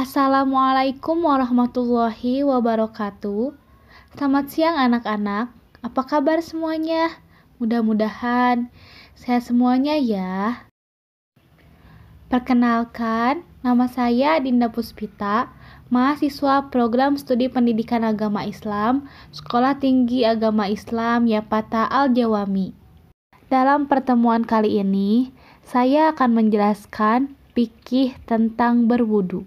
Assalamualaikum warahmatullahi wabarakatuh. Selamat siang anak-anak. Apa kabar semuanya? Mudah-mudahan sehat semuanya ya. Perkenalkan, nama saya Dinda Puspita, mahasiswa program studi pendidikan agama Islam, Sekolah Tinggi Agama Islam Yapata Al-Jawami. Dalam pertemuan kali ini, saya akan menjelaskan pikih tentang berwudu.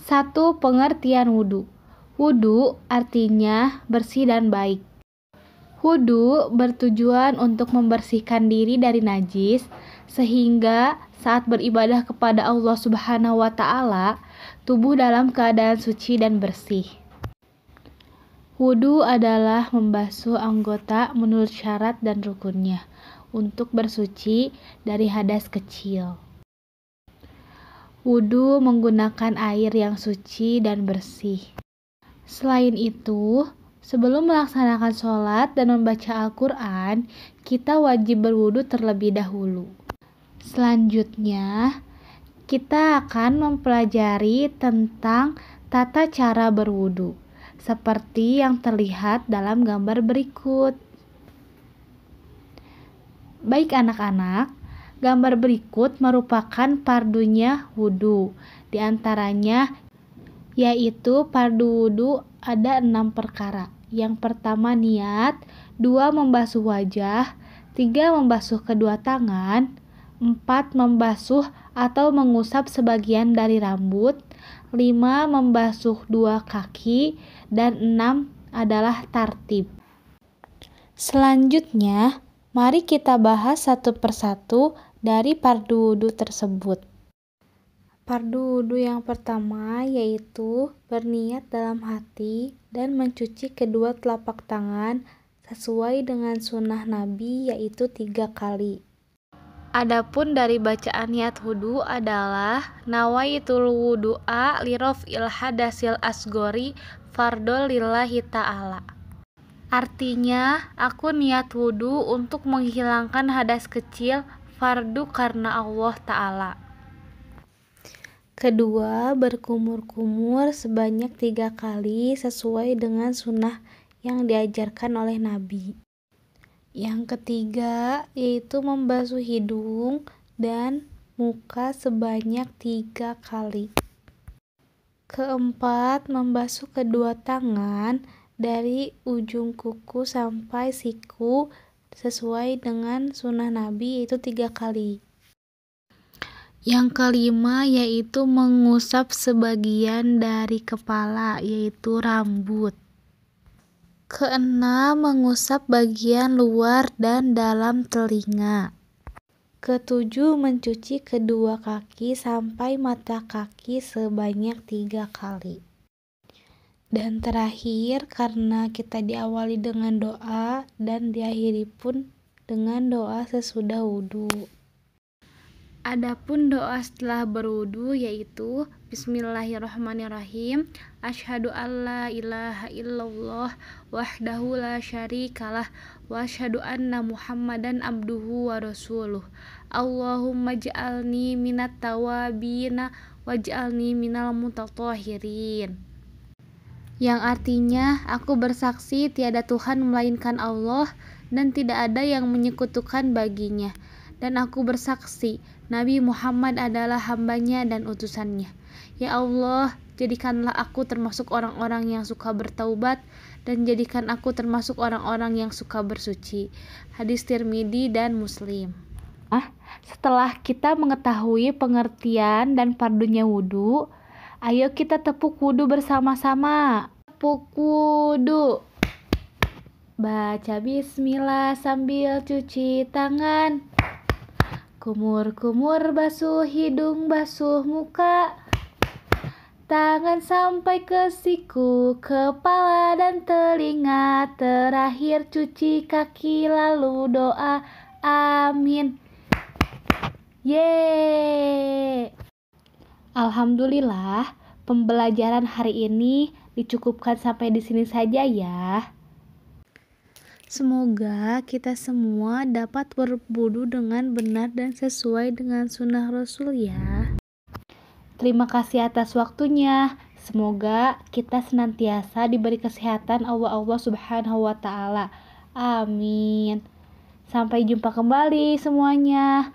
Satu pengertian wudhu. Wudhu artinya bersih dan baik. Wudhu bertujuan untuk membersihkan diri dari najis sehingga saat beribadah kepada Allah Subhanahu wa taala tubuh dalam keadaan suci dan bersih. Wudhu adalah membasuh anggota menurut syarat dan rukunnya untuk bersuci dari hadas kecil. Wudhu menggunakan air yang suci dan bersih. Selain itu, sebelum melaksanakan sholat dan membaca Al-Quran, kita wajib berwudhu terlebih dahulu. Selanjutnya, kita akan mempelajari tentang tata cara berwudhu, seperti yang terlihat dalam gambar berikut. Baik anak-anak, Gambar berikut merupakan pardunya wudu. Di antaranya yaitu pardu wudu ada enam perkara. Yang pertama niat, dua membasuh wajah, tiga membasuh kedua tangan, empat membasuh atau mengusap sebagian dari rambut, lima membasuh dua kaki, dan enam adalah tartib. Selanjutnya, mari kita bahas satu persatu dari pardu wudhu tersebut. Pardu wudhu yang pertama yaitu berniat dalam hati dan mencuci kedua telapak tangan sesuai dengan sunnah Nabi yaitu tiga kali. Adapun dari bacaan niat wudu adalah nawaitul a lirof ilhadasil asgori fardol lillahi ta'ala. Artinya, aku niat wudhu untuk menghilangkan hadas kecil fardu karena Allah Ta'ala. Kedua, berkumur-kumur sebanyak tiga kali sesuai dengan sunnah yang diajarkan oleh Nabi. Yang ketiga, yaitu membasuh hidung dan muka sebanyak tiga kali. Keempat, membasuh kedua tangan dari ujung kuku sampai siku sesuai dengan sunnah Nabi yaitu tiga kali. Yang kelima yaitu mengusap sebagian dari kepala yaitu rambut. Keenam, mengusap bagian luar dan dalam telinga. Ketujuh, mencuci kedua kaki sampai mata kaki sebanyak tiga kali. Dan terakhir, karena kita diawali dengan doa dan diakhiri pun dengan doa sesudah wudhu. Adapun doa setelah berwudhu yaitu Bismillahirrahmanirrahim Ashadu an ilaha illallah wahdahu la syarikalah wa ashadu anna muhammadan abduhu wa rasuluh Allahumma ja'alni minat tawabina waj'alni minal mutatahirin yang artinya aku bersaksi tiada Tuhan melainkan Allah dan tidak ada yang menyekutukan baginya. Dan aku bersaksi, Nabi Muhammad adalah hambanya dan utusannya. Ya Allah, jadikanlah aku termasuk orang-orang yang suka bertaubat dan jadikan aku termasuk orang-orang yang suka bersuci. Hadis Tirmidzi dan Muslim. Ah, setelah kita mengetahui pengertian dan pardunya wudhu, Ayo kita tepuk wudhu bersama-sama. Tepuk wudhu. Baca bismillah sambil cuci tangan. Kumur-kumur basuh hidung, basuh muka. Tangan sampai ke siku, kepala dan telinga. Terakhir cuci kaki lalu doa. Amin. Yeay. Alhamdulillah, pembelajaran hari ini dicukupkan sampai di sini saja ya. Semoga kita semua dapat berbudu dengan benar dan sesuai dengan sunnah Rasul ya. Terima kasih atas waktunya. Semoga kita senantiasa diberi kesehatan Allah Allah Subhanahu wa taala. Amin. Sampai jumpa kembali semuanya.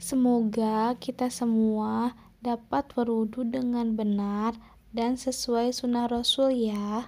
Semoga kita semua dapat berwudu dengan benar dan sesuai sunnah Rasul ya.